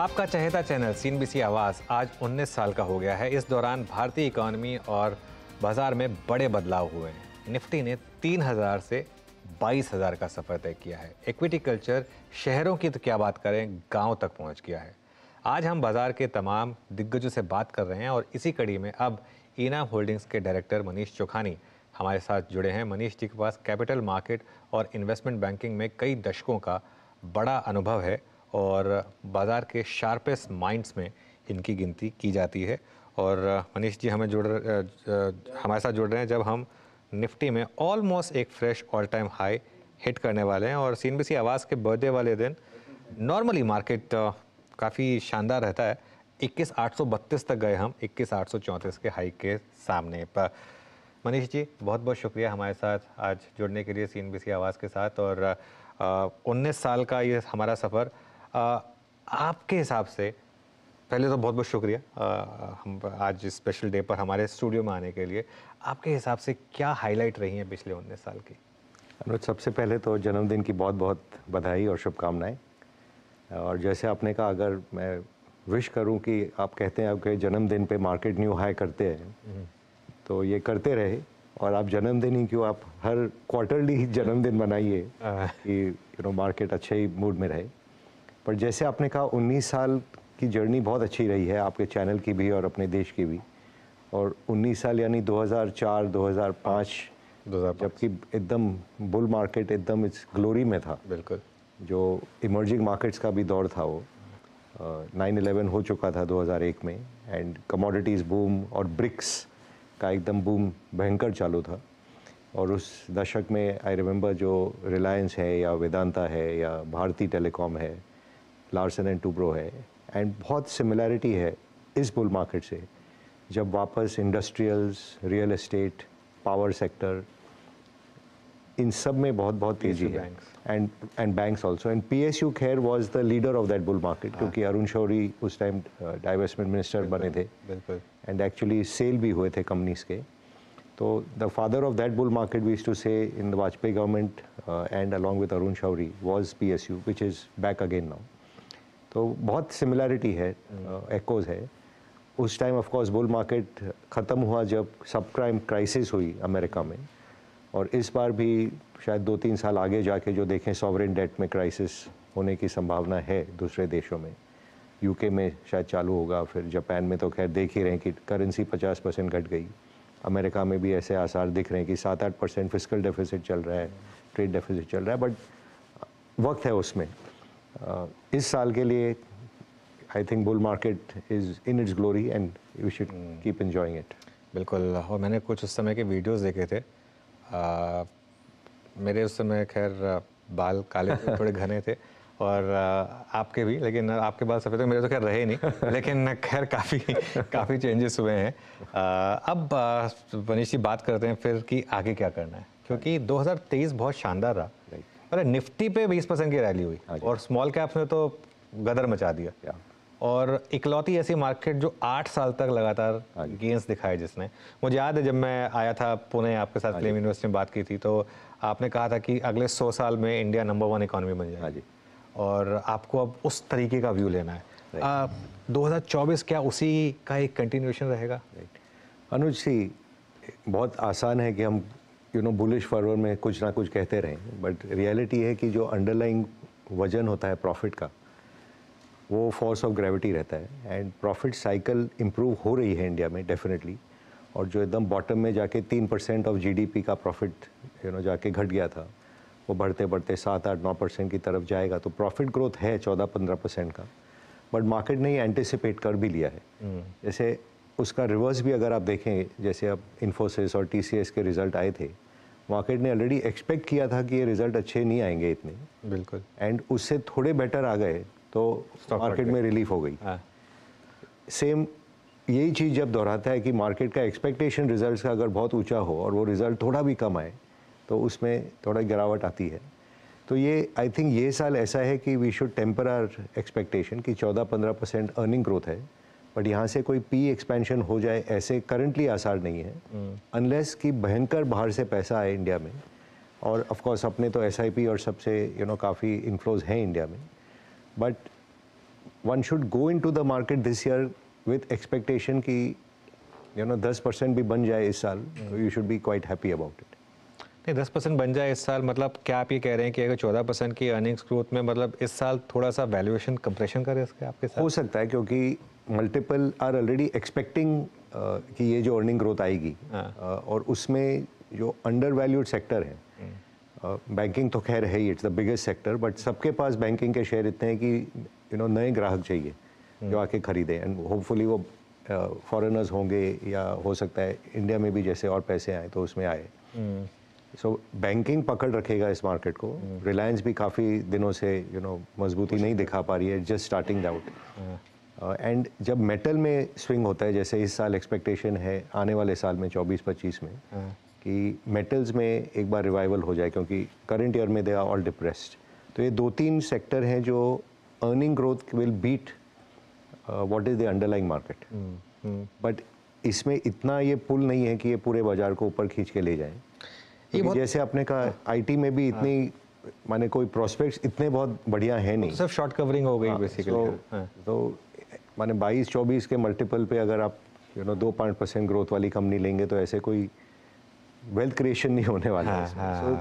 आपका चहेता channel scene B C आवाज़ आज 19 साल का हो गया है इस दौरान भारतीय इकोनॉमी और बाज़ार में बड़े बदलाव हुए हैं निफ्टी ने 3000 से 22000 का सफ़र तय किया है इक्विटी कल्चर शहरों की तो क्या बात करें गांव तक पहुंच गया है आज हम बाज़ार के तमाम दिग्गजों से बात कर रहे हैं और इसी कड़ी में अब इनाम होल्डिंग्स के डायरेक्टर मनीष चौखानी हमारे साथ जुड़े हैं मनीष जी के पास कैपिटल मार्केट और इन्वेस्टमेंट बैंकिंग में कई दशकों का बड़ा अनुभव है और बाज़ार के शार्पेस्ट माइंड्स में इनकी गिनती की जाती है और uh, मनीष जी हमें जुड़ uh, uh, हमारे साथ जुड़ रहे हैं जब हम निफ्टी में ऑलमोस्ट एक fresh all time high hit करने वाले हैं और सी आवाज़ के बर्थडे वाले दिन नॉर्मली मार्केट काफ़ी शानदार रहता है इक्कीस आठ सौ बत्तीस तक गए हम इक्कीस आठ सौ चौंतीस के हाई के सामने पर मनीष जी बहुत बहुत शुक्रिया हमारे साथ आज जुड़ने के लिए सी आवाज़ के साथ और उन्नीस साल का ये हमारा सफ़र आपके हिसाब से पहले तो बहुत बहुत शुक्रिया हम आज इस स्पेशल डे पर हमारे स्टूडियो में आने के लिए आपके हिसाब से क्या हाईलाइट रही हैं पिछले उन्नीस साल की अनुज सबसे पहले तो जन्मदिन की बहुत बहुत बधाई और शुभकामनाएं और जैसे आपने कहा अगर मैं विश करूं कि आप कहते हैं आपके जन्मदिन पे मार्केट न्यू हाई करते हैं हम्म। तो ये करते रहे और आप जन्मदिन ही क्यों आप हर क्वार्टरली जन्मदिन मनाइए कि यू नो मार्केट अच्छे ही मूड में रहे पर जैसे आपने कहा 19 साल की जर्नी बहुत अच्छी रही है आपके चैनल की भी और अपने देश की भी और 19 साल यानी 2004 2005 जबकि एकदम बुल मार्केट एकदम इस ग्लोरी में था बिल्कुल जो इमर्जिंग मार्केट्स का भी दौर था वो नाइन इलेवन हो चुका था 2001 में एंड कमोडिटीज़ बूम और ब्रिक्स का एकदम बूम भयंकर चालू था और उस दशक में आई रिमेम्बर जो रिलायंस है या वेदांता है या भारती टेलीकॉम है लार्सन एंड टूब्रो है एंड बहुत सिमिलैरिटी है इस बुल मार्केट से जब वापस industrials real estate power sector इन सब में बहुत बहुत तेजी है and and banks also and P S U खैर was the leader of that bull market क्योंकि अरुण शौरी उस टाइम डाइवेस्टमेंट मिनिस्टर बने थे एंड एक्चुअली सेल भी हुए थे कंपनीज के तो the father of that bull market was to say in the Vajpayee government and along with Arun Shourie was P S U which is back again now तो बहुत similarity है एक्ोज uh, है उस time of course bull market ख़त्म हुआ जब सब क्राइम क्राइसिस हुई अमेरिका में और इस बार भी शायद दो तीन साल आगे जाके जो देखें सॉवरेन डेट में क्राइसिस होने की संभावना है दूसरे देशों में यूके में शायद चालू होगा फिर जापान में तो खैर देख ही रहे हैं कि करेंसी 50 परसेंट घट गई अमेरिका में भी ऐसे आसार दिख रहे हैं कि सात आठ परसेंट फिजिकल डेफिसिट चल रहा है ट्रेड डेफिसिट चल रहा है बट वक्त है उसमें Uh, इस साल के लिए I think bull market is in its glory and we should keep enjoying it बिल्कुल और मैंने कुछ उस समय के वीडियोस देखे थे आ, uh, मेरे उस समय खैर uh, बाल काले थोड़े घने थे और आपके भी लेकिन आपके बाल सफ़ेद मेरे तो खैर रहे नहीं लेकिन खैर काफ़ी काफ़ी चेंजेस हुए हैं अब मनीष जी बात करते हैं फिर कि आगे क्या करना है क्योंकि 2023 बहुत शानदार रहा मतलब निफ्टी पे 20 परसेंट की रैली हुई हाँ और स्मॉल कैप्स ने तो गदर मचा दिया और इकलौती ऐसी मार्केट जो आठ साल तक लगातार गेंस हाँ दिखाए जिसने मुझे याद है जब मैं आया था पुणे आपके साथ फिल्म हाँ यूनिवर्सिटी में बात की थी तो आपने कहा था कि अगले सौ साल में इंडिया नंबर वन इकोनॉमी बन जी और आपको अब उस तरीके का व्यू लेना है हजार चौबीस क्या उसी का एक कंटिन्यूशन रहेगा अनुज जी बहुत आसान है कि हम यू नो बुलिश फॉरवर में कुछ ना कुछ कहते रहें बट रियलिटी है कि जो अंडरलाइंग वजन होता है प्रॉफिट का वो फोर्स ऑफ ग्रेविटी रहता है एंड प्रॉफिट साइकिल इम्प्रूव हो रही है इंडिया में डेफिनेटली और जो एकदम बॉटम में जाके तीन परसेंट ऑफ जीडीपी का प्रॉफिट यू नो जाके घट गया था वो बढ़ते बढ़ते सात आठ नौ परसेंट की तरफ जाएगा तो प्रॉफिट ग्रोथ है चौदह पंद्रह परसेंट का बट मार्केट ने एंटिसिपेट कर भी लिया है mm. जैसे उसका रिवर्स भी अगर आप देखें जैसे अब इन्फोसिस और टी के रिज़ल्ट आए थे मार्केट ने ऑलरेडी एक्सपेक्ट किया था कि ये रिज़ल्ट अच्छे नहीं आएंगे इतने बिल्कुल एंड उससे थोड़े बेटर आ गए तो मार्केट में रिलीफ हो गई सेम हाँ। यही चीज़ जब दोहराता है कि मार्केट का एक्सपेक्टेशन रिजल्ट्स का अगर बहुत ऊंचा हो और वो रिज़ल्ट थोड़ा भी कम आए तो उसमें थोड़ा गिरावट आती है तो ये आई थिंक ये साल ऐसा है कि we should temper our expectation कि 14-15 परसेंट अर्निंग ग्रोथ है बट यहाँ से कोई पी एक्सपेंशन हो जाए ऐसे करंटली आसार नहीं है अनलेस हम्म। कि भयंकर बाहर से पैसा आए इंडिया में और ऑफ कोर्स अपने तो एस और सबसे यू नो काफ़ी इन्फ्लोज हैं इंडिया में but one should go into the market this year with expectation कि यू नो दस परसेंट भी बन जाए इस साल you should be quite happy about it नहीं दस परसेंट बन जाए इस साल मतलब क्या आप ये कह रहे हैं कि अगर चौदह परसेंट की अर्निंग्स ग्रोथ में मतलब इस साल थोड़ा सा वैल्यूएशन कंप्रेशन करें इसके आपके साथ हो सकता है क्योंकि मल्टीपल आर ऑलरेडी एक्सपेक्टिंग कि ये जो अर्निंग ग्रोथ आएगी हाँ। uh, और उसमें जो अंडर वैल्यूड सेक्टर है बैंकिंग हम्म। uh, तो खैर है ही it's the biggest sector but सबके पास बैंकिंग के शेयर इतने हैं कि यू नो नए ग्राहक चाहिए जो हम्म। आके खरीदे एंड होपफुली वो फॉरेनर्स uh, होंगे या हो सकता है इंडिया में भी जैसे और पैसे आए तो उसमें आए सो हम्म। बैंकिंग पकड़ रखेगा इस मार्केट को रिलायंस भी काफ़ी दिनों से यू you नो know, मजबूती नहीं दिखा पा रही है just starting out and uh, जब मेटल में स्विंग होता है जैसे इस साल एक्सपेक्टेशन है आने वाले साल में 24-25 में हाँ। कि मेटल्स में एक बार रिवाइवल हो जाए क्योंकि करंट ईयर में दे आर ऑल डिप्रेस्ड तो ये दो तीन सेक्टर हैं जो earning growth will beat what is the underlying market but इसमें इतना ये पुल नहीं है कि ये पूरे बाजार को ऊपर खींच के ले जाए तो जैसे आपने कहा आईटी हाँ। में भी इतनी हाँ। माने कोई प्रोस्पेक्ट्स इतने बहुत बढ़िया है नहीं सब सिर्फ शॉर्ट कवरिंग हो गई बेसिकली हाँ, तो माने 22 24 के मल्टीपल पे अगर आप यू नो दो पॉइंट परसेंट ग्रोथ वाली कंपनी लेंगे तो ऐसे कोई वेल्थ क्रिएशन नहीं होने वाला है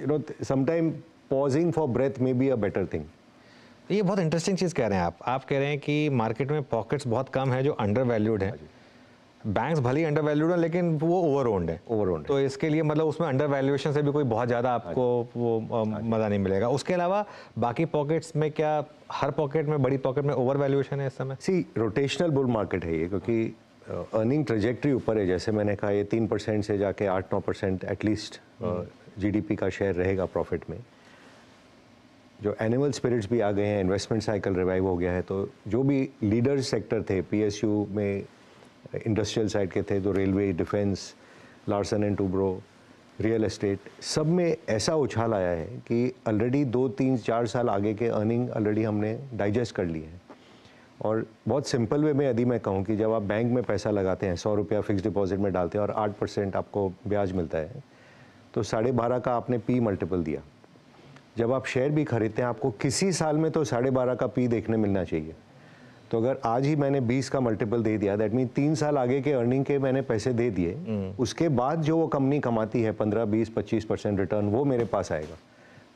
you know sometime pausing for breath may be a better thing ये बहुत इंटरेस्टिंग चीज़ कह रहे हैं आप आप कह रहे हैं कि मार्केट में पॉकेट्स बहुत कम है जो अंडर वैल्यूड है बैंक्स भले ही अंडर वैल्यूड हैं लेकिन वो ओवर ओन्ड है ओवर ओन्ड तो इसके लिए मतलब उसमें अंडर वैल्यूएशन से भी कोई बहुत ज़्यादा आपको अच्छा। वो अच्छा। मज़ा नहीं मिलेगा उसके अलावा बाकी पॉकेट्स में क्या हर पॉकेट में बड़ी पॉकेट में ओवर वैल्यूएशन है इस समय सी रोटेशनल बुल मार्केट है ये क्योंकि अर्निंग ट्रेजेक्ट्री ऊपर है जैसे मैंने कहा ये तीन परसेंट से जाके आठ नौ परसेंट एटलीस्ट हम्म। जीडीपी का शेयर रहेगा प्रॉफिट में जो एनिमल स्पिरिट्स भी आ गए हैं इन्वेस्टमेंट साइकिल रिवाइव हो गया है तो जो भी लीडर सेक्टर थे पीएसयू में इंडस्ट्रियल साइड के थे तो railway defence Larsen and Toubro real estate सब में ऐसा उछाल आया है कि ऑलरेडी दो तीन चार साल आगे के अर्निंग ऑलरेडी हमने डाइजेस्ट कर ली है और बहुत सिंपल वे में यदि मैं कहूँ कि जब आप बैंक में पैसा लगाते हैं सौ रुपया फिक्स डिपॉजिट में डालते हैं और आठ परसेंट आपको ब्याज मिलता है तो साढ़े बारह का आपने पी मल्टीपल दिया जब आप शेयर भी खरीदते हैं आपको किसी साल में तो साढ़े बारह का पी देखने मिलना चाहिए तो अगर आज ही मैंने 20 का मल्टीपल दे दिया दैट मीन तीन साल आगे के अर्निंग के मैंने पैसे दे दिए हम्म। उसके बाद जो वो कंपनी कमाती है 15, 20, 25 परसेंट रिटर्न वो मेरे पास आएगा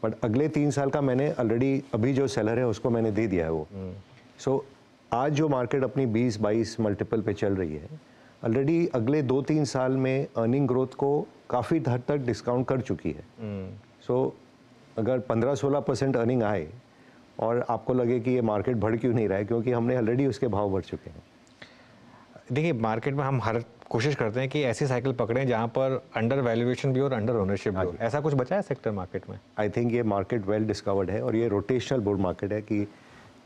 बट अगले तीन साल का मैंने ऑलरेडी अभी जो सेलर है उसको मैंने दे दिया है वो सो हम्म। so, आज जो मार्केट अपनी बीस बाईस मल्टीपल पर चल रही है ऑलरेडी अगले दो तीन साल में अर्निंग ग्रोथ को काफ़ी हद तक डिस्काउंट कर चुकी है सो हम्म। so, अगर 15-16 परसेंट अर्निंग आए और आपको लगे कि ये मार्केट बढ़ क्यों नहीं रहा है क्योंकि हमने ऑलरेडी उसके भाव बढ़ चुके हैं देखिए मार्केट में हम हर कोशिश करते हैं कि ऐसी साइकिल पकड़ें जहाँ पर अंडर वैल्यूएशन भी और अंडर ओनरशिप भी हो हाँ ऐसा कुछ बचा है सेक्टर मार्केट में आई थिंक ये मार्केट वेल डिस्कवर्ड है और ये रोटेशनल बुल मार्केट है कि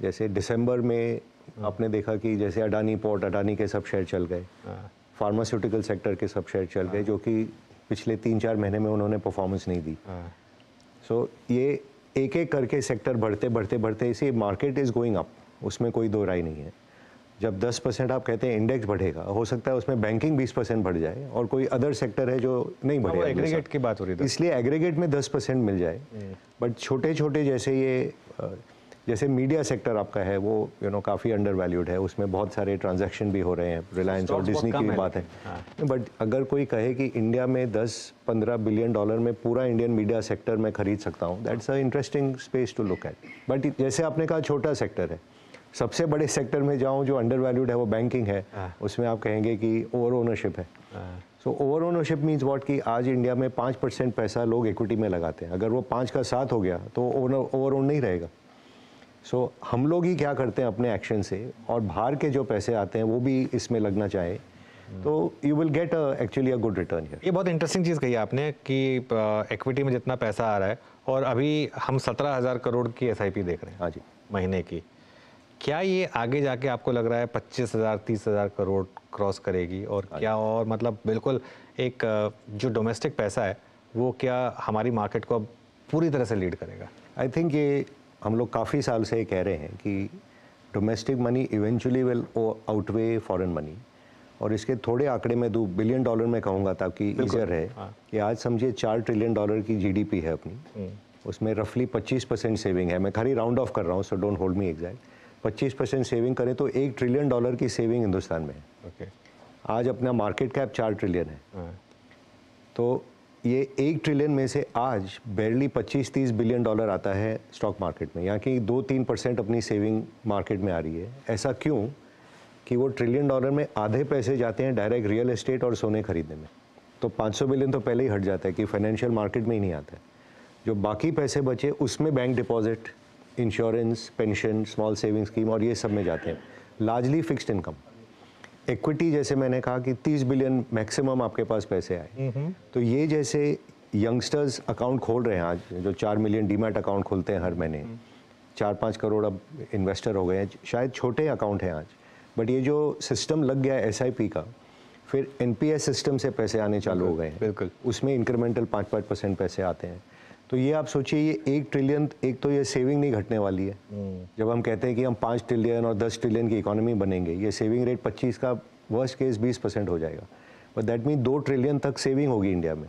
जैसे दिसंबर में हाँ। आपने देखा कि जैसे अडानी पोर्ट अडानी के सब शेयर चल गए फार्मास्यूटिकल हाँ। सेक्टर के सब शेयर चल गए जो कि पिछले तीन चार महीने में उन्होंने परफॉर्मेंस नहीं दी सो so, ये एक एक करके सेक्टर बढ़ते बढ़ते बढ़ते इसी मार्केट इज़ गोइंग अप उसमें कोई दो राय नहीं है जब 10 परसेंट आप कहते हैं इंडेक्स बढ़ेगा हो सकता है उसमें बैंकिंग 20 परसेंट बढ़ जाए और कोई अदर सेक्टर है जो नहीं बढ़ेगा हाँ, एग्रीगेट की बात हो रही है इसलिए एग्रीगेट में 10 परसेंट मिल जाए बट हम्म। छोटे छोटे जैसे ये जैसे मीडिया सेक्टर आपका है वो यू you नो know, काफ़ी अंडर वैल्यूड है उसमें बहुत सारे ट्रांजैक्शन भी हो रहे हैं रिलायंस और डिज्नी की भी बात है बट हाँ। अगर कोई कहे कि इंडिया में 10-15 बिलियन डॉलर में पूरा इंडियन मीडिया सेक्टर मैं खरीद सकता हूँ that's a interesting space to look at but जैसे आपने कहा छोटा सेक्टर है सबसे बड़े सेक्टर में जाऊँ जो अंडर वैल्यूड है वो बैंकिंग है हाँ। उसमें आप कहेंगे कि ओवर ओनरशिप है so over ownership means what कि आज इंडिया में पाँच परसेंट पैसा लोग इक्विटी में लगाते हैं अगर वो पाँच का सात हो गया तो ओवर ओवर ओन नहीं रहेगा सो so, हम लोग ही क्या करते हैं अपने एक्शन से और बाहर के जो पैसे आते हैं वो भी इसमें लगना चाहे तो you will get actually a good return ये बहुत इंटरेस्टिंग चीज़ कही आपने कि इक्विटी में जितना पैसा आ रहा है और अभी हम सत्रह हज़ार करोड़ की एस देख रहे हैं हाँ जी महीने की क्या ये आगे जाके आपको लग रहा है पच्चीस हज़ार तीस हज़ार करोड़ क्रॉस करेगी और हाँ क्या और मतलब बिल्कुल एक जो डोमेस्टिक पैसा है वो क्या हमारी मार्केट को अब पूरी तरह से लीड करेगा आई थिंक ये हम लोग काफ़ी साल से कह रहे हैं कि domestic money eventually will outweigh foreign money और इसके थोड़े आंकड़े में दो बिलियन डॉलर में कहूँगा ताकि इजर है हाँ। कि आज समझिए चार ट्रिलियन डॉलर की जीडीपी है अपनी हम्म। उसमें रफली 25 परसेंट सेविंग है मैं खाली राउंड ऑफ कर रहा हूँ so don't hold me exact 25 percent saving करें तो एक ट्रिलियन डॉलर की सेविंग हिंदुस्तान में है okay. आज अपना मार्केट कैप चार ट्रिलियन है हाँ। तो ये एक ट्रिलियन में से आज बेरली 25-30 बिलियन डॉलर आता है स्टॉक मार्केट में यहाँ की दो तीन परसेंट अपनी सेविंग मार्केट में आ रही है ऐसा क्यों कि वो ट्रिलियन डॉलर में आधे पैसे जाते हैं डायरेक्ट रियल एस्टेट और सोने खरीदने में तो 500 बिलियन तो पहले ही हट जाता है कि फाइनेंशियल मार्केट में ही नहीं आता है जो बाकी पैसे बचे उसमें bank deposit insurance pension small saving scheme और ये सब में जाते हैं लार्जली फिक्सड इनकम इक्विटी जैसे मैंने कहा कि 30 बिलियन मैक्सिमम आपके पास पैसे आए तो ये जैसे यंगस्टर्स अकाउंट खोल रहे हैं आज जो चार मिलियन डीमैट अकाउंट खोलते हैं हर महीने हम्म। चार पाँच करोड़ अब इन्वेस्टर हो गए हैं शायद छोटे अकाउंट हैं आज बट ये जो सिस्टम लग गया है एस का फिर एन सिस्टम से पैसे आने चालू हो गए हैं बिल्कुल उसमें इंक्रीमेंटल पाँच पाँच परसेंट पैसे आते हैं तो ये आप सोचिए ये एक ट्रिलियन एक तो ये सेविंग नहीं घटने वाली है हम्म। जब हम कहते हैं कि हम पाँच ट्रिलियन और दस ट्रिलियन की इकोनॉमी बनेंगे ये सेविंग रेट पच्चीस का वर्स्ट केस बीस परसेंट हो जाएगा बट दैट मीन दो ट्रिलियन तक सेविंग होगी इंडिया में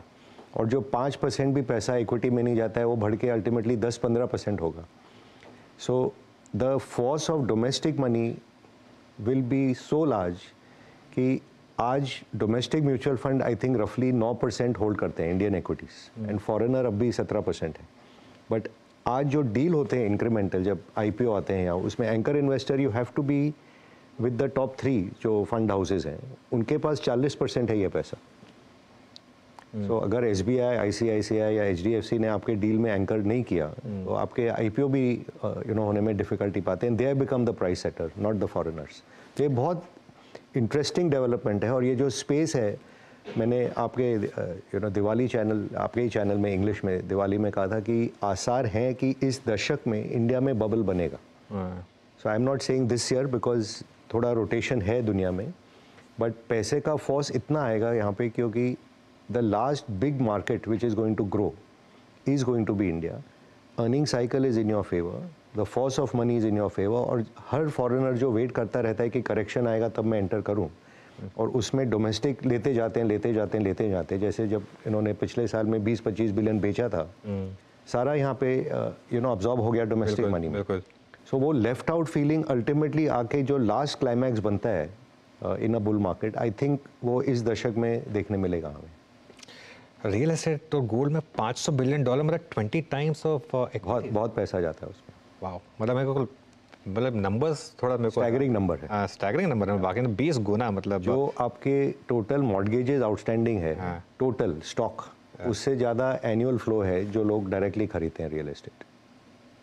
और जो पाँच परसेंट भी पैसा इक्विटी में नहीं जाता है वो भड़के के अल्टीमेटली दस पंद्रह परसेंट होगा so the force of domestic money will be so large कि आज domestic mutual fund I think रफली 9 परसेंट होल्ड करते हैं इंडियन इक्विटीज़ एंड फॉरेनर अब भी 17 परसेंट है बट आज जो डील होते हैं इंक्रीमेंटल जब आई आते हैं या उसमें anchor investor you have to be with the top three जो फंड हाउसेज हैं उनके पास 40 परसेंट है ये पैसा सो hmm. so, अगर S B I I C I C I या एच डी एफ सी ने आपके डील में एंकर नहीं किया hmm. तो आपके आई पी ओ भी you uh, know you know, होने में डिफिकल्टी पाते हैं they become the price setter not the foreigners तो ये बहुत इंटरेस्टिंग डेवलपमेंट है और ये जो स्पेस है मैंने आपके you uh, know Diwali channel आपके ही चैनल में इंग्लिश में दिवाली में कहा था कि आसार हैं कि इस दशक में इंडिया में बबल बनेगा so I am not saying this year because थोड़ा रोटेशन है दुनिया में बट पैसे का फोर्स इतना आएगा यहाँ पे क्योंकि the last big market which is going to grow is going to be India earning cycle is in your favour the force of money is in your favour और हर फॉरेनर जो वेट करता रहता है कि करेक्शन आएगा तब मैं एंटर करूँ और उसमें डोमेस्टिक लेते जाते हैं लेते जाते हैं लेते जाते हैं जैसे जब इन्होंने पिछले साल में 20-25 बिलियन बेचा था हम्म। सारा यहाँ पे यू नो ऑब्जॉर्ब हो गया डोमेस्टिक मनी में सो so, वो लेफ्ट आउट फीलिंग अल्टीमेटली आके जो लास्ट क्लाइमैक्स बनता है in a bull market I think वो इस दशक में देखने मिलेगा हमें रियल एस्टेट तो गोल्ड में 500 बिलियन डॉलर मतलब 20 टाइम्स ऑफ बहुत बहुत पैसा जाता है उसमें वाह मतलब मेरे को मतलब नंबर्स थोड़ा मेरे को स्टैगरिंग नंबर है स्टैगरिंग हाँ, नंबर है बाकी ना तो बीस गुना मतलब जो आपके टोटल मॉडगेजेज आउटस्टैंडिंग है टोटल हाँ। स्टॉक हाँ। उससे ज़्यादा एनुअल फ्लो है जो लोग डायरेक्टली खरीदते हैं रियल इस्टेट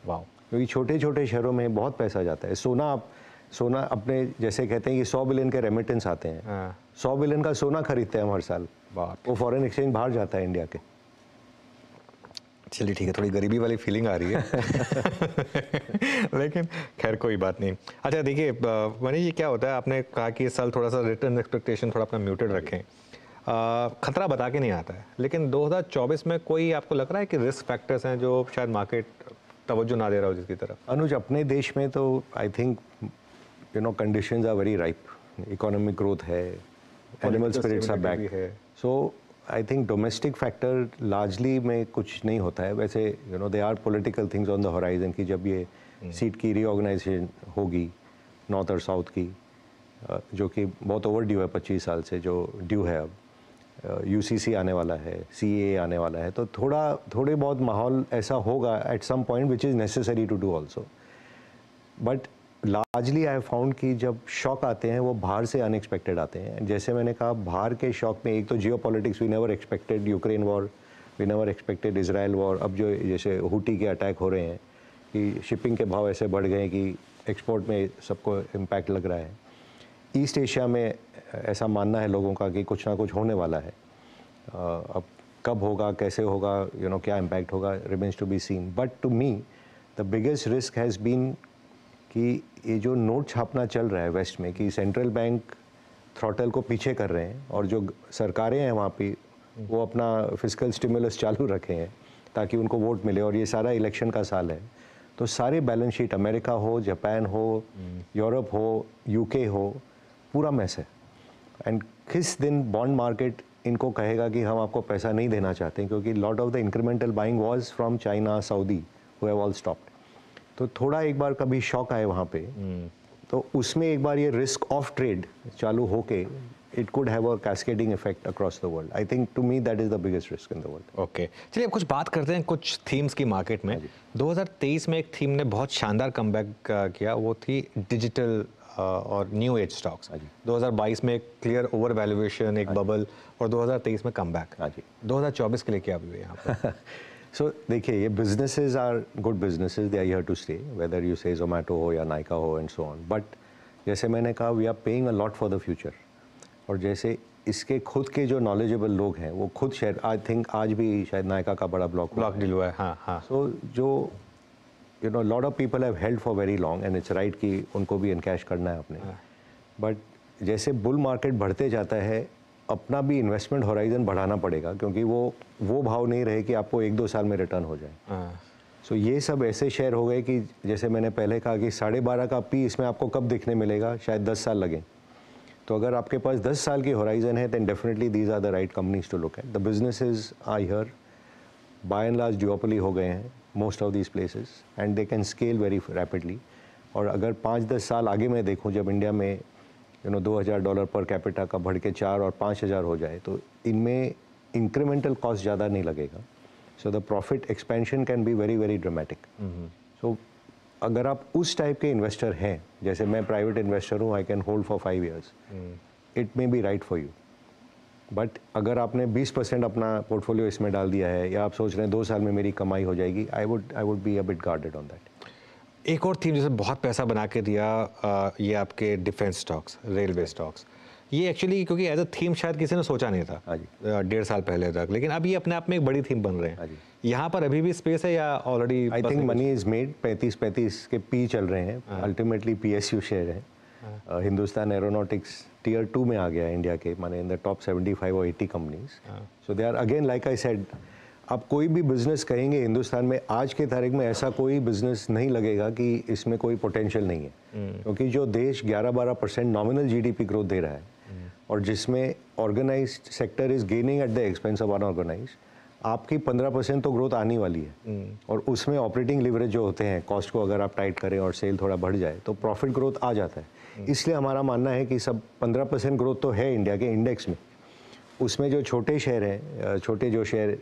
वाह क्योंकि छोटे छोटे शहरों में बहुत पैसा जाता है सोना आप सोना अपने जैसे कहते हैं कि सौ बिलियन के रेमिटेंस आते हैं सौ बिलियन का सोना खरीदते हैं हम हर साल वो फॉरेन एक्सचेंज बाहर जाता है इंडिया के चलिए ठीक है थोड़ी गरीबी वाली फीलिंग आ रही है लेकिन खैर कोई बात नहीं अच्छा देखिए मनीष जी क्या होता है आपने कहा कि इस साल थोड़ा सा रिटर्न एक्सपेक्टेशन थोड़ा अपना म्यूटेड रखें खतरा बता के नहीं आता है लेकिन 2024 में कोई आपको लग रहा है कि रिस्क फैक्टर्स हैं जो शायद मार्केट तवज्जो ना दे रहा हो जिसकी तरफ अनुज अपने देश में तो I think you know conditions are very ripe economic growth है animal spirits are back so I think domestic factor largely में कुछ नहीं होता है वैसे you know they are political things on the horizon की जब ये सीट hmm. की रीऑर्गेनाइजेशन होगी नॉर्थ और साउथ की जो कि बहुत ओवर ड्यू है पच्चीस साल से जो ड्यू है अब सी आने वाला है ए आने वाला है तो थोड़ा थोड़े बहुत माहौल ऐसा होगा at some point which is necessary to do also but largely I found कि जब शॉक आते हैं वो बाहर से अनएक्सपेक्टेड आते हैं जैसे मैंने कहा बाहर के शॉक में एक तो geopolitics we never expected Ukraine war we never expected Israel war अब जो जैसे हुटी के अटैक हो रहे हैं कि शिपिंग के भाव ऐसे बढ़ गए कि एक्सपोर्ट में सबको इम्पैक्ट लग रहा है ईस्ट एशिया में ऐसा मानना है लोगों का कि कुछ ना कुछ होने वाला है अब कब होगा कैसे होगा यू you नो know, क्या इम्पैक्ट होगा remains to be seen but to me the biggest risk has been कि ये जो नोट छापना चल रहा है वेस्ट में कि सेंट्रल बैंक थ्रॉटल को पीछे कर रहे हैं और जो सरकारें हैं वहाँ पे वो अपना फिजिकल स्टिमुलस चालू रखे हैं ताकि उनको वोट मिले और ये सारा इलेक्शन का साल है तो सारे बैलेंस शीट अमेरिका हो जापान हो यूरोप हो यूके हो पूरा मैस है एंड किस दिन बॉन्ड मार्केट इनको कहेगा कि हम आपको पैसा नहीं देना चाहते क्योंकि lot of the incremental buying was from China Saudi who have all stop तो थोड़ा एक बार कभी शॉक आए वहाँ पे हम्म। तो उसमें एक बार ये रिस्क ऑफ ट्रेड चालू होके it could have a cascading effect across the world I think to me that is the biggest risk in the world okay चलिए अब कुछ बात करते हैं कुछ थीम्स की मार्केट में 2023 हाँ में एक थीम ने बहुत शानदार कम किया वो थी डिजिटल और न्यू एज स्टॉक्स 2022 में एक क्लियर ओवर वैल्यूएशन एक बबल हाँ और 2023 में कम बैक 2024 के लिए क्या व्यू है यहाँ सो देखिए ये businesses are good business they I here to stay whether you say Zomato हो या नाइका हो एंड सो ऑन बट जैसे मैंने कहा we are paying a lot for the future और जैसे इसके खुद के जो नॉलेजेबल लोग हैं वो खुद शेयर आई थिंक आज भी शायद नायका का बड़ा ब्लॉक ब्लॉक डील हुआ है हाँ हाँ सो so, जो you know lot of people have held for very long and it's right कि उनको भी इनकैश करना है अपने बट हाँ. जैसे बुल मार्केट बढ़ते जाता है अपना भी इन्वेस्टमेंट होराइजन बढ़ाना पड़ेगा क्योंकि वो वो भाव नहीं रहे कि आपको एक दो साल में रिटर्न हो जाए सो हाँ। so, ये सब ऐसे शेयर हो गए कि जैसे मैंने पहले कहा कि साढ़े बारह का पी इसमें आपको कब दिखने मिलेगा शायद दस साल लगे तो अगर आपके पास दस साल की होराइजन है then definitely these are the right companies to look at the business is I हर बाय एंड लार्ज ड्यूपली हो गए हैं most of these places and they can scale very rapidly और अगर पाँच दस साल आगे मैं देखूँ जब इंडिया में यू नो दो हज़ार डॉलर पर कैपिटा का बढ़ के चार और पाँच हज़ार हो जाए तो इनमें इंक्रीमेंटल कॉस्ट ज़्यादा नहीं लगेगा so the profit expansion can be very very dramatic so अगर आप उस टाइप के इन्वेस्टर हैं जैसे मैं प्राइवेट इन्वेस्टर हूँ I can hold for five years it may be right for you but अगर आपने 20 परसेंट अपना पोर्टफोलियो इसमें डाल दिया है या आप सोच रहे हैं दो साल में मेरी कमाई हो जाएगी I would I would be a bit guarded on that एक और थीम जिसने बहुत पैसा बना के दिया ये आपके डिफेंस स्टॉक्स रेलवे स्टॉक्स ये एक्चुअली क्योंकि एज अ थीम शायद किसी ने सोचा नहीं था हाँ डेढ़ साल पहले तक लेकिन अब ये अपने आप में एक बड़ी थीम बन रहे हैं हाँ यहाँ पर अभी भी स्पेस है या already I think money is made पैंतीस पैंतीस के पी चल रहे हैं ultimately P S U share है हाँ। हिंदुस्तान एरोनोटिक्स टीयर टू में आ गया इंडिया के माने in the top seventy five और eighty companies so they are again like I said आप कोई भी बिज़नेस कहेंगे हिंदुस्तान में आज के तारीख में ऐसा कोई बिज़नेस नहीं लगेगा कि इसमें कोई पोटेंशियल नहीं है हम्म। क्योंकि तो जो देश 11-12 परसेंट नॉमिनल जीडीपी ग्रोथ दे रहा है हम्म। और जिसमें organise sector is gaining at the expense of unorganise आपकी पंद्रह परसेंट तो ग्रोथ आने वाली है हम्म। और उसमें ऑपरेटिंग लिवरेज जो होते हैं कॉस्ट को अगर आप टाइट करें और सेल थोड़ा बढ़ जाए तो प्रॉफिट ग्रोथ आ जाता है इसलिए हमारा मानना है कि सब पंद्रह परसेंट ग्रोथ तो है इंडिया के इंडेक्स में उसमें जो छोटे शहर हैं छोटे जो शहर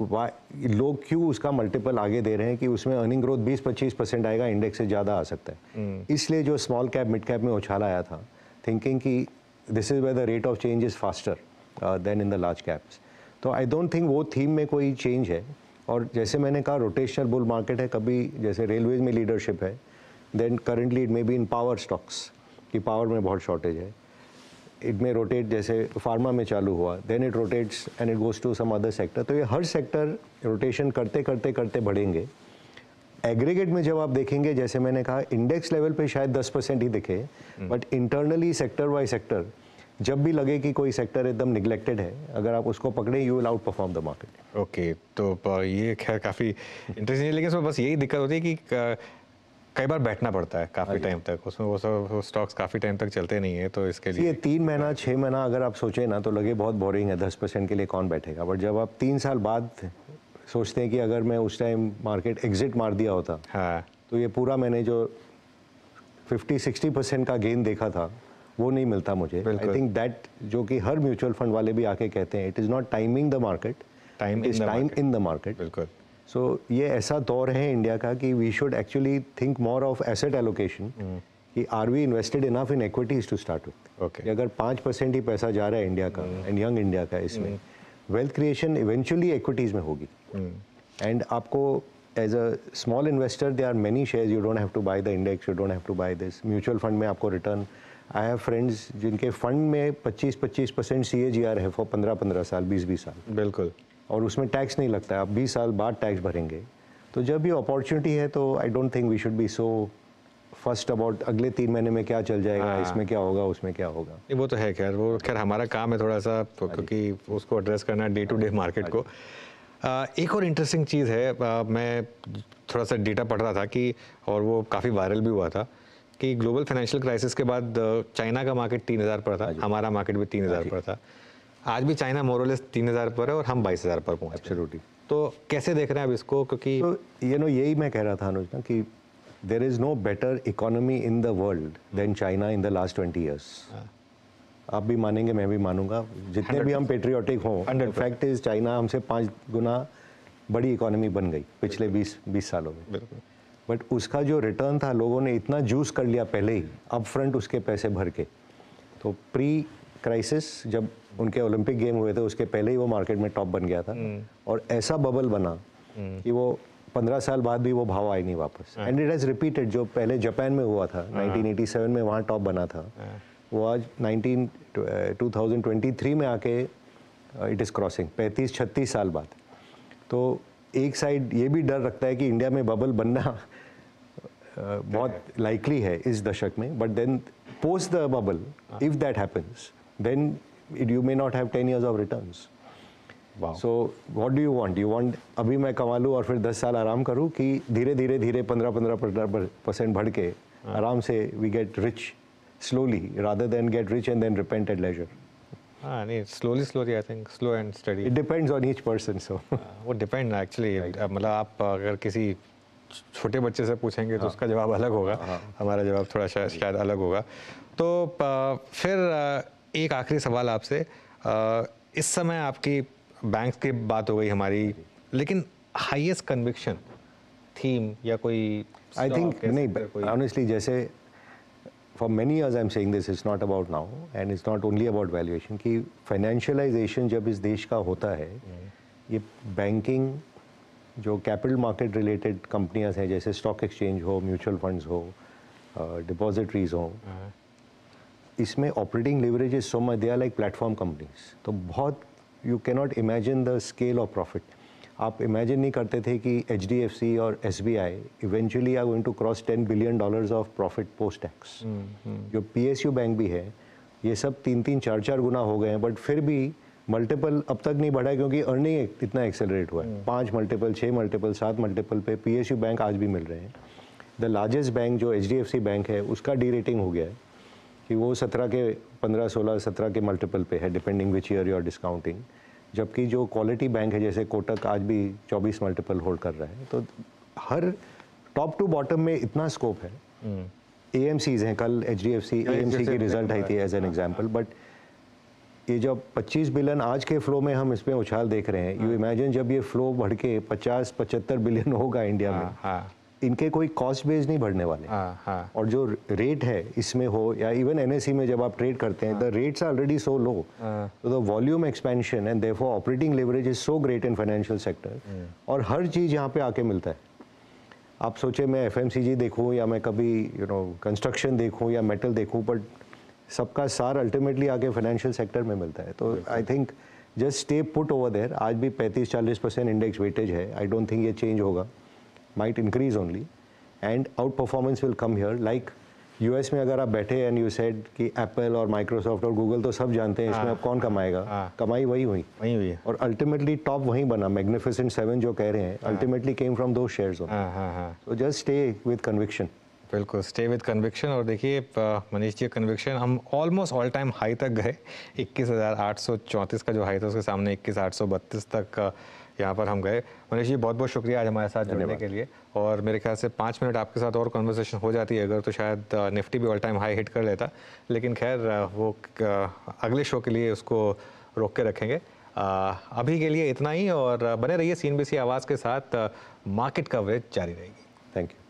लोग क्यों उसका मल्टीपल आगे दे रहे हैं कि उसमें अर्निंग ग्रोथ 20-25 परसेंट आएगा इंडेक्स से ज़्यादा आ सकता है हम्म। इसलिए जो स्मॉल कैप मिड कैप में उछाल आया था थिंकिंग कि this is way the rate of change is faster than in the large caps तो आई डोंट थिंक वो थीम में कोई चेंज है और जैसे मैंने कहा रोटेशनल बुल मार्केट है कभी जैसे रेलवेज में लीडरशिप है then currently it may be in power stocks कि पावर में बहुत शॉर्टेज है इट मे रोटेट जैसे फार्मा में चालू हुआ then it rotates and it goes to some other sector तो ये हर सेक्टर रोटेशन करते करते करते बढ़ेंगे एग्रीगेट में जब आप देखेंगे जैसे मैंने कहा इंडेक्स लेवल पे शायद 10 परसेंट ही दिखे but internally sector by sector जब भी लगे कि कोई सेक्टर एकदम निगलेक्टेड है अगर आप उसको पकड़े you will outperform the market okay तो ये काफ़ी इंटरेस्टिंग लेकिन बस यही दिक्कत होती है कि कई बार बैठना पड़ता है काफ़ी टाइम हाँ तक उसमें वो स्टॉक्स काफ़ी टाइम तक चलते नहीं है तो इसके लिए ये तीन महीना छह महीना अगर आप सोचे ना तो लगे बहुत बोरिंग है दस परसेंट के लिए कौन बैठेगा बट जब आप तीन साल बाद सोचते हैं कि अगर मैं उस टाइम मार्केट एग्जिट मार दिया होता हाँ तो ये पूरा मैंने जो फिफ्टी सिक्सटी परसेंट का गेन देखा था वो नहीं मिलता मुझे आई थिंक दैट जो कि हर म्यूचुअल फंड वाले भी आके कहते हैं it is not timing the market time is time in the market बिल्कुल सो ये ऐसा दौर है इंडिया का कि we should actually think more of asset allocation कि are we invested enough in equities to start with okay अगर पाँच परसेंट ही पैसा जा रहा है इंडिया का एंड hmm. यंग इंडिया का इसमें वेल्थ क्रिएशन इवेंचुअली इक्विटीज़ में होगी एंड hmm. आपको as a small investor they are many share you don't have to buy the index you don't have to buy this mutual fund में आपको return I have friends जिनके fund में 25-25 percent सी है for 15-15 साल 20-20 साल बिल्कुल और उसमें टैक्स नहीं लगता आप 20 साल बाद टैक्स भरेंगे तो जब ये अपॉर्चुनिटी है तो I don't think we should be so first about अगले तीन महीने में क्या चल जाएगा हाँ। इसमें क्या होगा उसमें क्या होगा नहीं वो तो है खैर वो खैर हमारा काम है थोड़ा सा तो हाँ क्योंकि उसको एड्रेस करना डे टू डे मार्केट को आ, एक और इंटरेस्टिंग चीज़ है आ, मैं थोड़ा सा डेटा पढ़ रहा था कि और वो काफ़ी वायरल भी हुआ था कि ग्लोबल फाइनेंशियल क्राइसिस के बाद चाइना का मार्केट तीन हज़ार पर था हाँ हमारा मार्केट भी तीन हज़ार हाँ पर था आज भी चाइना मोरलेस तीन हज़ार पर है और हम बाईस हज़ार पर पहुँचे रोटी तो कैसे देख रहे हैं आप इसको क्योंकि तो ये नो यही मैं कह रहा था अनुज ना कि there is no better economy in the world than China in the last twenty years आप भी मानेंगे मैं भी मानूंगा जितने भी हम पेट्रियाटिक हों फैक्ट इज चाइना हमसे पाँच गुना बड़ी इकोनॉमी बन गई पिछले बीस बीस सालों में बट उसका जो रिटर्न था लोगों ने इतना जूस कर लिया पहले ही अप फ्रंट उसके पैसे भर के तो प्री क्राइसिस जब उनके ओलंपिक गेम हुए थे उसके पहले ही वो मार्केट में टॉप बन गया था हम्म। और ऐसा बबल बना हम्म। कि वो पंद्रह साल बाद भी वो भाव आए नहीं वापस एंड इट हैज़ रिपीटेड जो पहले जापान में हुआ था 1987 हाँ। में वहाँ टॉप बना था हाँ। वो आज 19 2023 uh, में आके इट इज़ क्रॉसिंग पैंतीस छत्तीस साल बाद तो एक साइड ये भी डर रखता है कि इंडिया में बबल बनना uh, बहुत लाइकली हाँ। है इस दशक में but then post the bubble if that happens then it, you may not have 10 years of returns. Wow. So what do you want? You want अभी मैं कमा लूँ और फिर 10 साल आराम करूँ कि धीरे धीरे धीरे 15 15 पंद्रह परसेंट बढ़ के आराम से we get rich slowly rather than get rich and then repent at leisure. Ah, no, slowly, slowly, I think, slow and steady. It depends on each person, so. uh, वो depend actually. Right. Uh, मतलब आप अगर किसी छोटे बच्चे से पूछेंगे हाँ. तो उसका जवाब अलग होगा हाँ. हमारा जवाब थोड़ा शायद शायद अलग होगा तो आ, फिर आ, एक आखिरी सवाल आपसे इस समय आपकी बैंक की बात हो गई हमारी लेकिन हाईएस्ट कन्विक्शन थीम या कोई आई थिंक नहीं ऑनेस्टली जैसे for many years I am saying this is not about now and is not only about valuation कि फाइनेंशियलाइजेशन जब इस देश का होता है हम्म। ये बैंकिंग जो कैपिटल मार्केट रिलेटेड कंपनियाँ हैं जैसे स्टॉक एक्सचेंज हो म्यूचुअल फंड्स हो डिपॉजिटरीज uh, हो हाँ। इसमें operating leverage is so much they are like platform companies तो बहुत you not imagine the scale of profit आप इमेजिन नहीं करते थे कि एच डी एफ सी और S B I eventually are going to cross ten billion dollars of profit post tax जो P S U bank भी है ये सब तीन तीन चार चार गुना हो गए हैं बट फिर भी मल्टीपल अब तक नहीं बढ़ा है क्योंकि अर्निंग इतना एक्सेलरेट हुआ है पाँच मल्टीपल छः मल्टीपल सात मल्टीपल पे पी एस यू बैंक आज भी मिल रहे हैं द लार्जेस्ट बैंक जो H D F C bank है उसका डी रेटिंग हो गया है कि वो सत्रह के पंद्रह सोलह सत्रह के मल्टीपल पे है depending which year you are discounting जबकि जो क्वालिटी बैंक है जैसे कोटक आज भी चौबीस मल्टीपल होल्ड कर रहा है तो हर टॉप टू बॉटम में इतना स्कोप है ए एम सीज हैं कल H D F C A M C की रिजल्ट आई थी एज एन एग्जाम्पल बट ये जब 25 बिलियन आज के फ्लो में हम इसमें उछाल देख रहे हैं यू इमेजिन हाँ। जब ये फ्लो बढ़ के पचास पचहत्तर बिलियन होगा इंडिया में हाँ, हाँ। इनके कोई कॉस्ट बेस नहीं बढ़ने वाले हाँ, हाँ. और जो रेट है इसमें हो या इवन एनएससी में जब आप ट्रेड करते हैं the rates are already so low तो the volume expansion and therefore operating leverage is so great in financial sector और हर चीज़ यहाँ पे आके मिलता है आप सोचे मैं एफ देखूँ या मैं कभी यू नो कंस्ट्रक्शन देखूँ या मेटल देखूँ बट सबका सार अल्टीमेटली आके फाइनेंशियल सेक्टर में मिलता है तो I think just stay put over there आज भी 35-40 परसेंट इंडेक्स वेटेज है आई डोंट थिंक ये चेंज होगा might increase only and outperformance will come here like US में अगर आप बैठे एंड यू सेड कि एप्पल और माइक्रोसॉफ्ट और गूगल तो सब जानते हैं इसमें हाँ। अब कौन कमाएगा हाँ। कमाई वही हुई वही हुई और अल्टीमेटली टॉप वहीं बना मैग्निफिसेंट सेवन जो कह रहे हैं अल्टीमेटली केम फ्रॉम दो शेयर्स तो जस्ट स्टे विद कन्विक्शन बिल्कुल स्टे विद कन्विक्शन और देखिए मनीष जी कन्विक्शन हम ऑलमोस्ट ऑल टाइम हाई तक गए 21,834 का जो हाई था उसके सामने 21,832 तक यहाँ पर हम गए मनीष जी बहुत बहुत शुक्रिया आज हमारे साथ जुड़ने के लिए और मेरे ख्याल से पाँच मिनट आपके साथ और कन्वर्सेशन हो जाती है अगर तो शायद निफ्टी भी ऑल टाइम हाई हिट कर लेता लेकिन खैर वो अगले शो के लिए उसको रोक के रखेंगे अभी के लिए इतना ही और बने रहिए सी आवाज़ के साथ मार्केट कवरेज जारी रहेगी थैंक यू